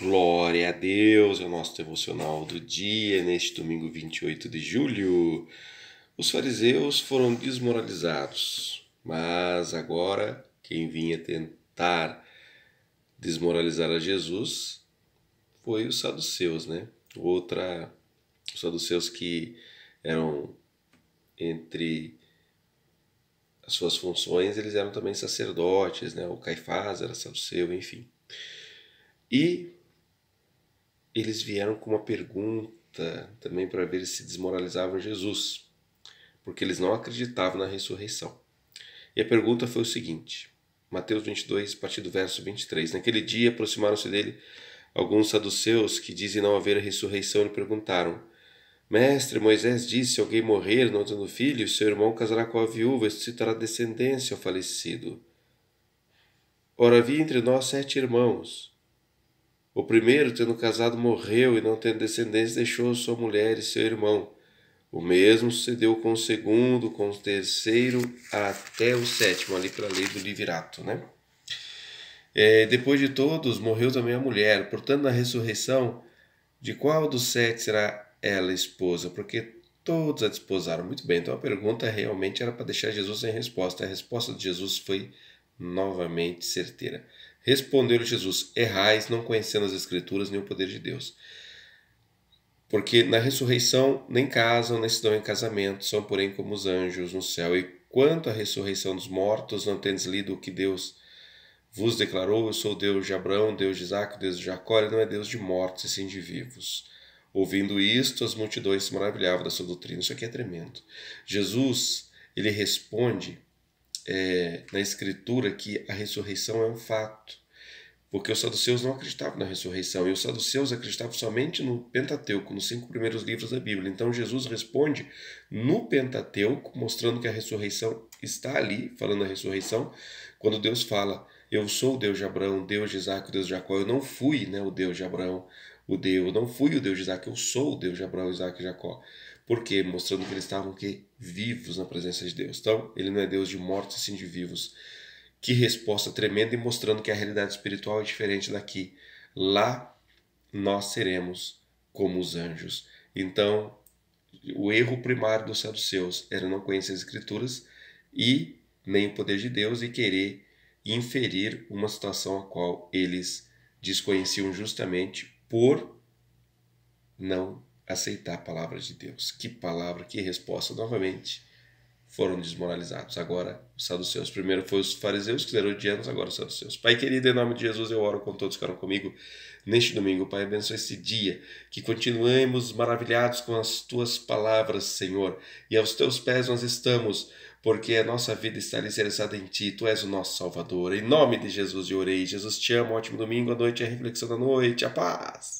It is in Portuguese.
Glória a Deus, é o nosso devocional do dia, neste domingo 28 de julho. Os fariseus foram desmoralizados, mas agora quem vinha tentar desmoralizar a Jesus foi os saduceus, né? Outra, os saduceus que eram entre as suas funções, eles eram também sacerdotes, né? O Caifás era saduceu, enfim. E eles vieram com uma pergunta também para ver se desmoralizavam Jesus, porque eles não acreditavam na ressurreição. E a pergunta foi o seguinte: Mateus 22, a partir do verso 23. Naquele dia aproximaram-se dele alguns saduceus que dizem não haver ressurreição e perguntaram: Mestre, Moisés disse: se alguém morrer não tendo filho, seu irmão casará com a viúva e suscitará descendência ao falecido. Ora, havia entre nós sete irmãos. O primeiro, tendo casado, morreu e não tendo descendência, deixou sua mulher e seu irmão. O mesmo sucedeu com o segundo, com o terceiro, até o sétimo, ali para a lei do livrato, né? É, depois de todos, morreu também a mulher. Portanto, na ressurreição, de qual dos sete será ela esposa? Porque todos a desposaram. Muito bem, então a pergunta realmente era para deixar Jesus sem resposta. A resposta de Jesus foi novamente certeira. Respondeu-lhe Jesus: Errais, não conhecendo as Escrituras nem o poder de Deus. Porque na ressurreição nem casam, nem se dão em casamento, são, porém, como os anjos no céu. E quanto à ressurreição dos mortos, não tendes lido o que Deus vos declarou: Eu sou Deus de Abraão, Deus de Isaac, Deus de Jacó, ele não é Deus de mortos e sim de vivos. Ouvindo isto, as multidões se maravilhavam da sua doutrina. Isso aqui é tremendo. Jesus, ele responde é, na Escritura que a ressurreição é um fato. Porque os saduceus não acreditavam na ressurreição, e os saduceus acreditavam somente no Pentateuco, nos cinco primeiros livros da Bíblia. Então Jesus responde no Pentateuco, mostrando que a ressurreição está ali, falando a ressurreição, quando Deus fala eu sou o Deus de Abraão, Deus de Isaac, o Deus de Jacó. Eu não fui né, o Deus de Abraão, o Deus, eu não fui o Deus de Isaac, eu sou o Deus de Abraão, Isaac e Jacó. Por quê? Mostrando que eles estavam que vivos na presença de Deus. Então, ele não é Deus de mortos, sim de vivos. Que resposta tremenda e mostrando que a realidade espiritual é diferente daqui. Lá nós seremos como os anjos. Então, o erro primário dos saduceus era não conhecer as escrituras e nem o poder de Deus e querer inferir uma situação a qual eles desconheciam justamente por não aceitar a palavra de Deus. Que palavra, que resposta novamente foram desmoralizados. Agora os saduceus. Primeiro foi os fariseus que eram odianos, agora os saduceus. Pai querido, em nome de Jesus eu oro com todos que oram comigo neste domingo. Pai, abençoe esse dia, que continuemos maravilhados com as tuas palavras, Senhor. E aos teus pés nós estamos, porque a nossa vida está alicerçada em ti. Tu és o nosso Salvador. Em nome de Jesus eu orei. Jesus te amo. Ótimo domingo, à noite, é a reflexão da noite, a paz.